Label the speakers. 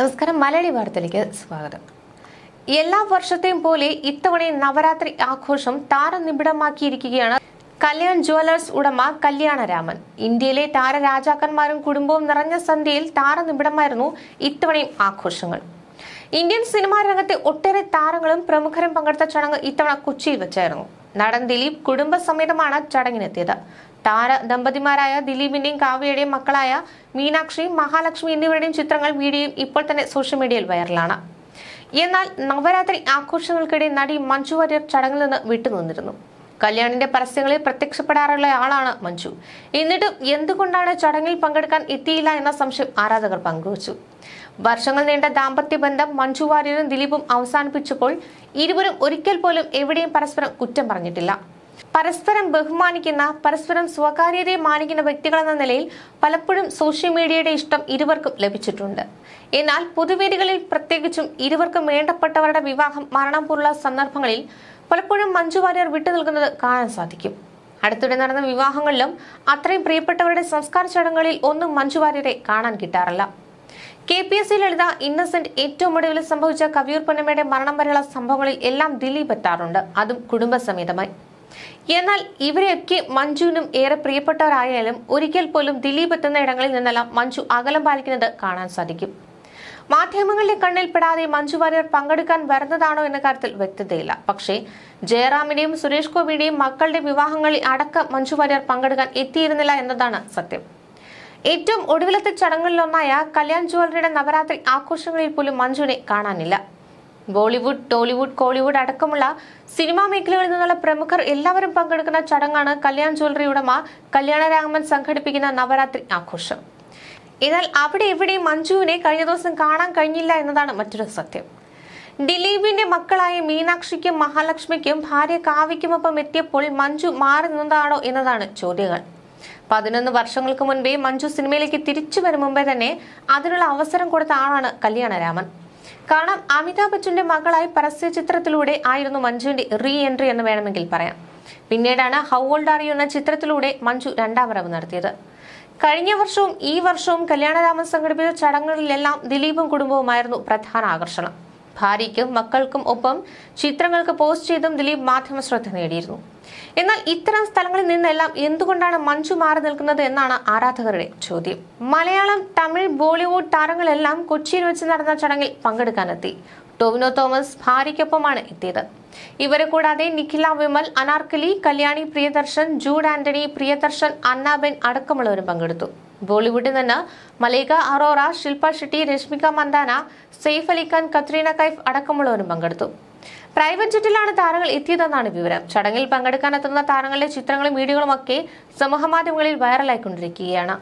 Speaker 1: നമസ്കാരം മലയാളി വാർത്തയിലേക്ക് സ്വാഗതം എല്ലാ വർഷത്തെയും പോലെ ഇത്തവണയും നവരാത്രി ആഘോഷം താരനിബിഡമാക്കിയിരിക്കുകയാണ് കല്യാൺ ജുവലേഴ്സ് ഉടമ കല്യാണരാമൻ ഇന്ത്യയിലെ താരരാജാക്കന്മാരും കുടുംബവും നിറഞ്ഞ സന്ധ്യയിൽ താരനിബിഡമായിരുന്നു ഇത്തവണയും ആഘോഷങ്ങൾ ഇന്ത്യൻ സിനിമാ രംഗത്തെ ഒട്ടേറെ താരങ്ങളും പ്രമുഖരും പങ്കെടുത്ത ചടങ്ങ് ഇത്തവണ കൊച്ചിയിൽ വെച്ചായിരുന്നു നടൻ ദിലീപ് കുടുംബസമേതമാണ് ചടങ്ങിനെത്തിയത് താര ദമ്പതിമാരായ ദിലീപിന്റെയും കാവ്യയുടെയും മക്കളായ മീനാക്ഷി മഹാലക്ഷ്മി എന്നിവരുടെയും ചിത്രങ്ങൾ വീഡിയോയും ഇപ്പോൾ തന്നെ സോഷ്യൽ മീഡിയയിൽ വൈറലാണ് എന്നാൽ നവരാത്രി ആഘോഷങ്ങൾക്കിടെ നടി മഞ്ജു വാര്യർ ചടങ്ങിൽ നിന്ന് വിട്ടുനിന്നിരുന്നു കല്യാണിന്റെ പരസ്യങ്ങളിൽ പ്രത്യക്ഷപ്പെടാറുള്ള ആളാണ് മഞ്ജു എന്നിട്ടും എന്തുകൊണ്ടാണ് ചടങ്ങിൽ പങ്കെടുക്കാൻ എത്തിയില്ല എന്ന സംശയം ആരാധകർ പങ്കുവച്ചു വർഷങ്ങൾ നീണ്ട ദാമ്പത്യ ബന്ധം മഞ്ജു വാര്യരും ദിലീപും അവസാനിപ്പിച്ചപ്പോൾ ഇരുവരും ഒരിക്കൽ പോലും എവിടെയും പരസ്പരം കുറ്റം പറഞ്ഞിട്ടില്ല പരസ്പരം ബഹുമാനിക്കുന്ന പരസ്പരം സ്വകാര്യതയെ മാനിക്കുന്ന വ്യക്തികളെന്ന നിലയിൽ പലപ്പോഴും സോഷ്യൽ മീഡിയയുടെ ഇഷ്ടം ഇരുവർക്കും ലഭിച്ചിട്ടുണ്ട് എന്നാൽ പൊതുവേദികളിൽ പ്രത്യേകിച്ചും ഇരുവർക്കും വേണ്ടപ്പെട്ടവരുടെ വിവാഹം മരണം പോലുള്ള സന്ദർഭങ്ങളിൽ പലപ്പോഴും മഞ്ജു വാര്യർ വിട്ടുനിൽക്കുന്നത് കാണാൻ സാധിക്കും അടുത്തിടെ നടന്ന വിവാഹങ്ങളിലും അത്രയും പ്രിയപ്പെട്ടവരുടെ സംസ്കാര ചടങ്ങുകളിൽ ഒന്നും മഞ്ജു വാര്യരെ കാണാൻ കിട്ടാറില്ല K P S C Lalitha Innocent ഏറ്റവും ഒടുവിൽ സംഭവിച്ച കവിയൂർ പൊന്നമ്മയുടെ മരണം വരെയുള്ള സംഭവങ്ങളിൽ എല്ലാം ദിലീപ് എത്താറുണ്ട് അതും കുടുംബസമേതമായി എന്നാൽ ഇവരെയൊക്കെ മഞ്ജുവിനും ഏറെ പ്രിയപ്പെട്ടവരായാലും ഒരിക്കൽ പോലും ദിലീപ് എത്തുന്ന ഇടങ്ങളിൽ നിന്നെല്ലാം മഞ്ജു അകലം പാലിക്കുന്നത് കാണാൻ സാധിക്കും മാധ്യമങ്ങളുടെ കണ്ണിൽപ്പെടാതെ മഞ്ജു വാര്യർ പങ്കെടുക്കാൻ വരുന്നതാണോ എന്ന കാര്യത്തിൽ വ്യക്തതയില്ല പക്ഷേ ജയറാമിന്റെയും സുരേഷ് ഗോപിയുടെയും മക്കളുടെ വിവാഹങ്ങളിൽ അടക്കം മഞ്ജു വാര്യർ പങ്കെടുക്കാൻ എത്തിയിരുന്നില്ല എന്നതാണ് സത്യം ഏറ്റവും ഒടുവിലത്തെ ചടങ്ങുകളിലൊന്നായ കല്യാൺ ജ്വല്ലറിയുടെ നവരാത്രി ആഘോഷങ്ങളിൽ പോലും മഞ്ജുവിനെ കാണാനില്ല ബോളിവുഡ് ടോളിവുഡ് കോളിവുഡ് അടക്കമുള്ള സിനിമാ മേഖലകളിൽ നിന്നുള്ള പ്രമുഖർ എല്ലാവരും പങ്കെടുക്കുന്ന ചടങ്ങാണ് കല്യാൺ ജ്വല്ലറി ഉടമ കല്യാണരാമൻ സംഘടിപ്പിക്കുന്ന നവരാത്രി ആഘോഷം എന്നാൽ അവിടെ എവിടെയും മഞ്ജുവിനെ കഴിഞ്ഞ ദിവസം കാണാൻ കഴിഞ്ഞില്ല എന്നതാണ് മറ്റൊരു സത്യം ദിലീപിന്റെ മക്കളായ മീനാക്ഷിക്കും മഹാലക്ഷ്മിക്കും ഭാര്യ കാവ്യക്കുമൊപ്പം എത്തിയപ്പോൾ മഞ്ജു മാറി നിന്നതാണോ എന്നതാണ് ചോദ്യങ്ങൾ പതിനൊന്ന് വർഷങ്ങൾക്ക് മുൻപേ മഞ്ജു സിനിമയിലേക്ക് തിരിച്ചു വരും മുമ്പേ തന്നെ അതിനുള്ള അവസരം കൊടുത്ത ആളാണ് കല്യാണരാമൻ കാരണം അമിതാഭ് ബച്ചന്റെ മകളായി പരസ്യ ചിത്രത്തിലൂടെ ആയിരുന്നു മഞ്ജുവിന്റെ റീ എൻട്രി എന്ന് വേണമെങ്കിൽ പറയാം പിന്നീടാണ് ഹൗ ഓൾഡ് ആർ യു എന്ന ചിത്രത്തിലൂടെ മഞ്ജു രണ്ടാം വരവ് നടത്തിയത് കഴിഞ്ഞ വർഷവും ഈ വർഷവും കല്യാണരാമൻ സംഘടിപ്പിച്ച ചടങ്ങുകളിലെല്ലാം ദിലീപും കുടുംബവുമായിരുന്നു പ്രധാന ആകർഷണം ഭാര്യയ്ക്കും മക്കൾക്കും ഒപ്പം ചിത്രങ്ങൾക്ക് പോസ്റ്റ് ചെയ്തും ദിലീപ് മാധ്യമ ശ്രദ്ധ നേടിയിരുന്നു എന്നാൽ ഇത്തരം സ്ഥലങ്ങളിൽ നിന്നെല്ലാം എന്തുകൊണ്ടാണ് മഞ്ജു മാറി നിൽക്കുന്നത് എന്നാണ് ആരാധകരുടെ ചോദ്യം മലയാളം തമിഴ് ബോളിവുഡ് താരങ്ങളെല്ലാം കൊച്ചിയിൽ വെച്ച് നടന്ന ചടങ്ങിൽ പങ്കെടുക്കാനെത്തി ടോവിനോ തോമസ് ഭാര്യയ്ക്കൊപ്പമാണ് എത്തിയത് ഇവരെ കൂടാതെ നിഖില വിമൽ അനാർക്കലി കല്യാണി പ്രിയദർശൻ ജൂഡ് ആന്റണി പ്രിയദർശൻ അന്നാബെൻ അടക്കമുള്ളവരും പങ്കെടുത്തു ബോളിവുഡിൽ നിന്ന് മലേക അറോറ ശില്പ ഷെട്ടി രശ്മിക മന്ദാന സെയ്ഫ് അലിഖാൻ കത്രീന കൈഫ് അടക്കമുള്ളവരും പങ്കെടുത്തു പ്രൈവറ്റ് ജെറ്റിലാണ് താരങ്ങൾ എത്തിയതെന്നാണ് വിവരം ചടങ്ങിൽ പങ്കെടുക്കാനെത്തുന്ന താരങ്ങളുടെ ചിത്രങ്ങളും വീഡിയോകളും ഒക്കെ സമൂഹമാധ്യമങ്ങളിൽ വൈറലായിക്കൊണ്ടിരിക്കുകയാണ്